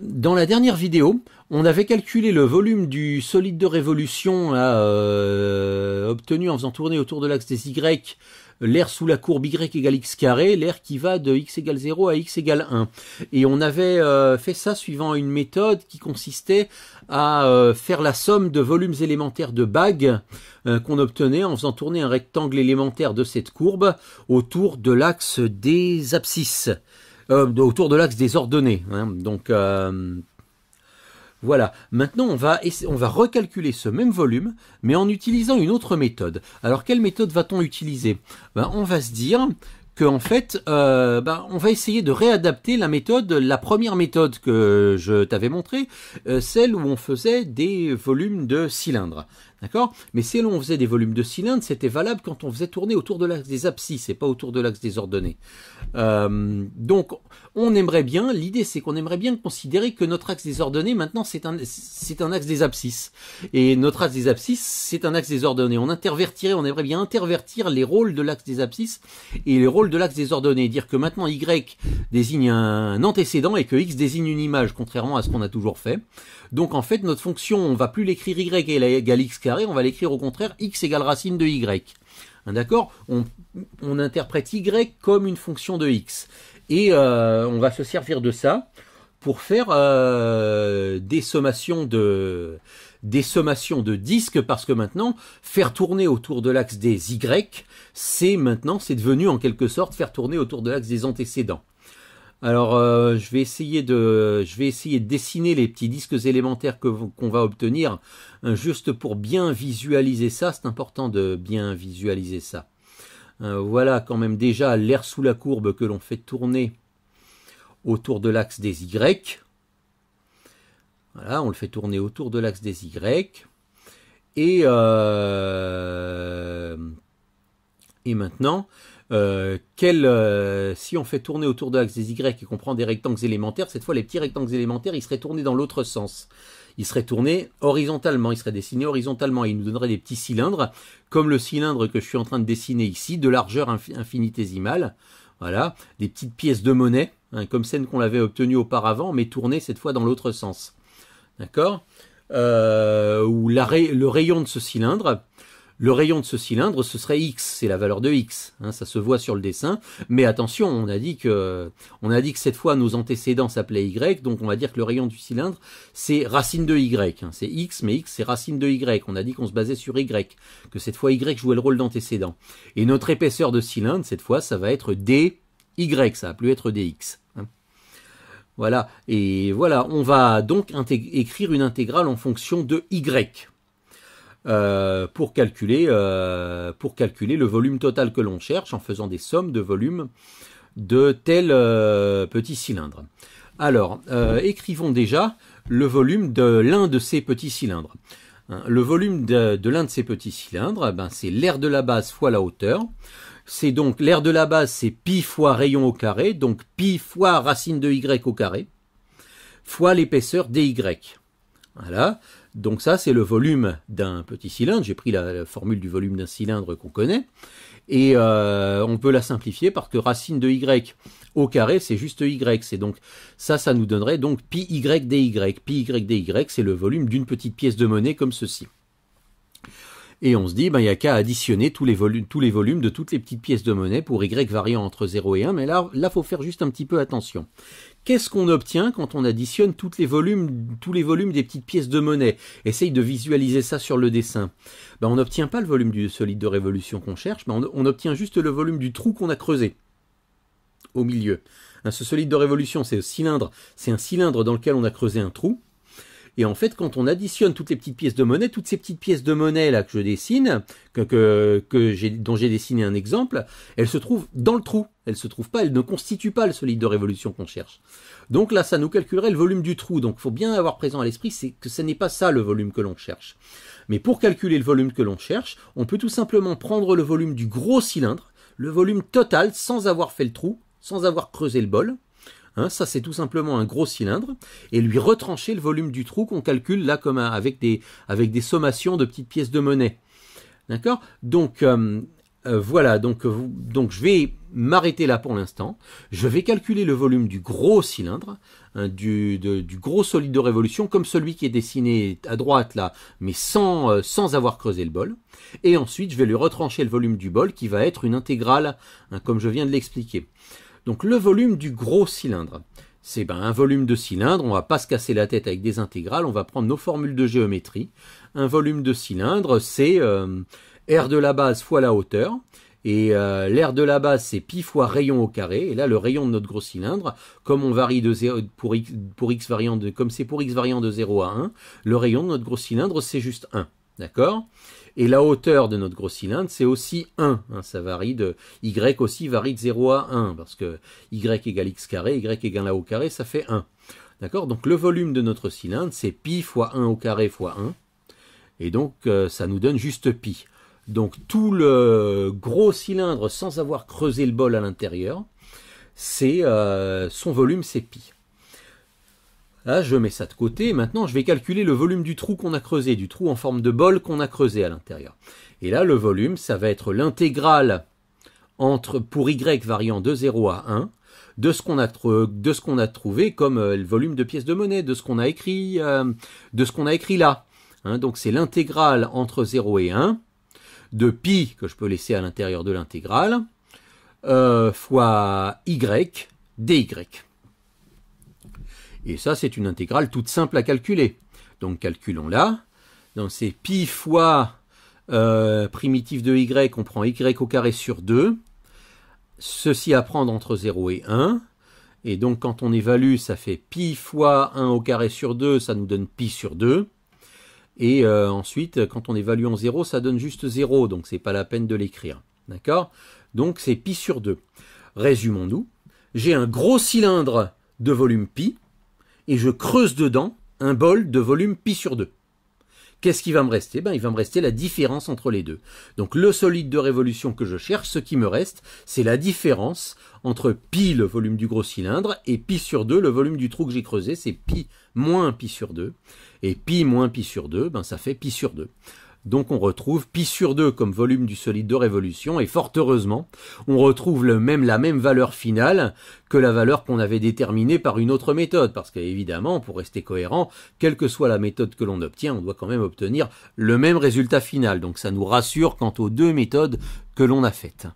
Dans la dernière vidéo, on avait calculé le volume du solide de révolution euh, obtenu en faisant tourner autour de l'axe des Y l'air sous la courbe y égale x carré, l'air qui va de x égale 0 à x égale 1. Et on avait euh, fait ça suivant une méthode qui consistait à euh, faire la somme de volumes élémentaires de bagues qu'on obtenait en faisant tourner un rectangle élémentaire de cette courbe autour de l'axe des abscisses. Euh, autour de l'axe des ordonnées. Hein. Donc euh, voilà. Maintenant, on va, on va recalculer ce même volume, mais en utilisant une autre méthode. Alors, quelle méthode va-t-on utiliser ben, On va se dire qu'en fait, euh, ben, on va essayer de réadapter la méthode, la première méthode que je t'avais montrée, celle où on faisait des volumes de cylindres. D'accord Mais si l'on faisait des volumes de cylindres, c'était valable quand on faisait tourner autour de l'axe des abscisses et pas autour de l'axe des ordonnées. Euh, donc, on aimerait bien, l'idée c'est qu'on aimerait bien considérer que notre axe des ordonnées, maintenant, c'est un, un axe des abscisses. Et notre axe des abscisses, c'est un axe des ordonnées. On intervertirait, on aimerait bien intervertir les rôles de l'axe des abscisses et les rôles de l'axe des ordonnées. Dire que maintenant Y désigne un antécédent et que X désigne une image, contrairement à ce qu'on a toujours fait. Donc, en fait, notre fonction, on va plus l'écrire Y égale X on va l'écrire au contraire x égale racine de y. Hein, d'accord on, interprète y comme une fonction de x. Et euh, on va se servir de ça pour faire euh, des sommations de des sommations de disques parce que maintenant faire tourner autour de l'axe des y c'est maintenant c'est devenu en quelque sorte faire tourner autour de l'axe des antécédents alors, euh, je vais essayer de, je vais essayer de dessiner les petits disques élémentaires qu'on va obtenir, euh, juste pour bien visualiser ça. C'est important de bien visualiser ça. Euh, voilà quand même déjà l'air sous la courbe que l'on fait tourner autour de l'axe des Y. Voilà, on le fait tourner autour de l'axe des Y. Et, et maintenant, euh, quel, euh, si on fait tourner autour de l'axe des Y et qu'on prend des rectangles élémentaires, cette fois les petits rectangles élémentaires, ils seraient tournés dans l'autre sens. Ils seraient tournés horizontalement, ils seraient dessinés horizontalement et ils nous donneraient des petits cylindres, comme le cylindre que je suis en train de dessiner ici, de largeur infinitésimale. Voilà, des petites pièces de monnaie, hein, comme celles qu'on avait obtenues auparavant, mais tournées cette fois dans l'autre sens. D'accord euh, Ou le rayon de ce cylindre le rayon de ce cylindre, ce serait x, c'est la valeur de x. Hein, ça se voit sur le dessin. Mais attention, on a dit que, on a dit que cette fois nos antécédents s'appelaient y, donc on va dire que le rayon du cylindre, c'est racine de y. Hein. c'est x, mais x, c'est racine de y. On a dit qu'on se basait sur y, que cette fois y jouait le rôle d'antécédent. Et notre épaisseur de cylindre, cette fois, ça va être dy, ça va plus être dx. Hein. Voilà, et voilà, on va donc écrire une intégrale en fonction de y. Euh, pour, calculer, euh, pour calculer le volume total que l'on cherche en faisant des sommes de volume de tel petits euh, petit cylindre. Alors, écrivons déjà le volume de l'un de ces petits cylindres. Hein, le volume de, l'un de ces petits cylindres, eh ben, c'est l'air de la base fois la hauteur. C'est donc l'air de la base, c'est pi fois rayon au carré, donc pi fois racine de y au carré, fois l'épaisseur dy. Voilà. Donc ça, c'est le volume d'un petit cylindre. J'ai pris la, formule du volume d'un cylindre qu'on connaît. Et euh, on peut la simplifier parce que racine de y au carré, c'est juste y. donc ça, ça nous donnerait donc pi y dy. Pi y dy, c'est le volume d'une petite pièce de monnaie comme ceci et on se dit, ben, il n'y a qu'à additionner tous les, volumes, tous les volumes de toutes les petites pièces de monnaie pour Y variant entre 0 et 1, mais là, il faut faire juste un petit peu attention. Qu'est-ce qu'on obtient quand on additionne tous les volumes, tous les volumes des petites pièces de monnaie Essaye de visualiser ça sur le dessin. Ben, on n'obtient pas le volume du solide de révolution qu'on cherche, mais on, obtient juste le volume du trou qu'on a creusé au milieu. Hein, ce solide de révolution, c'est cylindre, c'est un cylindre dans lequel on a creusé un trou. Et en fait, quand on additionne toutes les petites pièces de monnaie, toutes ces petites pièces de monnaie là que je dessine, que, que, que dont j'ai dessiné un exemple, elles se trouvent dans le trou. Elles se trouvent pas, elles ne constituent pas le solide de révolution qu'on cherche. Donc là, ça nous calculerait le volume du trou. Donc il faut bien avoir présent à l'esprit c'est que ce n'est pas ça le volume que l'on cherche. Mais pour calculer le volume que l'on cherche, on peut tout simplement prendre le volume du gros cylindre, le volume total sans avoir fait le trou, sans avoir creusé le bol, Hein, ça, c'est tout simplement un gros cylindre et lui retrancher le volume du trou qu'on calcule là comme avec, des, avec des sommations de petites pièces de monnaie. D'accord Donc euh, euh, voilà, euh, donc, je vais m'arrêter là pour l'instant. Je vais calculer le volume du gros cylindre, hein, du, gros solide de révolution, comme celui qui est dessiné à droite là, mais sans, sans avoir creusé le bol. Et ensuite, je vais lui retrancher le volume du bol qui va être une intégrale, hein, comme je viens de l'expliquer. Donc le volume du gros cylindre. C'est ben, un volume de cylindre, on va pas se casser la tête avec des intégrales, on va prendre nos formules de géométrie. Un volume de cylindre, c'est euh, R de la base fois la hauteur. Et euh, l'r de la base, c'est pi fois rayon au carré. Et là, le rayon de notre gros cylindre, comme on varie de pour x, pour x variant de, comme c'est pour x variant de 0 à 1, le rayon de notre gros cylindre, c'est juste 1. D'accord Et la hauteur de notre gros cylindre, c'est aussi 1. Hein. ça varie de. Y aussi varie de 0 à 1, parce que Y égale X carré, Y égale A au carré, ça fait 1. D'accord Donc le volume de notre cylindre, c'est pi fois 1 au carré fois 1. Et donc euh, ça nous donne juste pi. Donc tout le gros cylindre, sans avoir creusé le bol à l'intérieur, c'est euh, son volume, c'est pi. Ah, je mets ça de côté. Maintenant, je vais calculer le volume du trou qu'on a creusé, du trou en forme de bol qu'on a creusé à l'intérieur. Et là, le volume, ça va être l'intégrale entre pour y variant de 0 à 1 de ce qu'on a, trouvé comme euh, le volume de pièces de monnaie, de ce qu'on a écrit, euh, de ce qu'on a écrit là. Hein, donc c'est l'intégrale entre 0 et 1 de pi que je peux laisser à l'intérieur de l'intégrale euh, fois y dy. Et ça, c'est une intégrale toute simple à calculer. Donc calculons-la. Donc c'est pi fois euh, primitif de y, on prend y au carré sur 2. Ceci à prendre entre 0 et 1. Et donc quand on évalue, ça fait pi fois 1 au carré sur 2, ça nous donne pi sur 2. Et euh, ensuite, quand on évalue en 0, ça donne juste 0, donc c'est pas la peine de l'écrire. D'accord Donc c'est pi sur 2. Résumons-nous. J'ai un gros cylindre de volume pi et je creuse dedans un bol de volume pi sur 2. Qu'est-ce qui va me rester eh ben, Il va me rester la différence entre les deux. Donc le solide de révolution que je cherche, ce qui me reste, c'est la différence entre pi le volume du gros cylindre et pi sur 2 le volume du trou que j'ai creusé. C'est pi moins pi sur 2. Et pi moins pi sur 2, ben, ça fait pi sur 2. Donc on retrouve pi sur 2 comme volume du solide de révolution et fort heureusement, on retrouve le même, la même valeur finale que la valeur qu'on avait déterminée par une autre méthode parce qu'évidemment, pour rester cohérent, quelle que soit la méthode que l'on obtient, on doit quand même obtenir le même résultat final. Donc ça nous rassure quant aux deux méthodes que l'on a faites.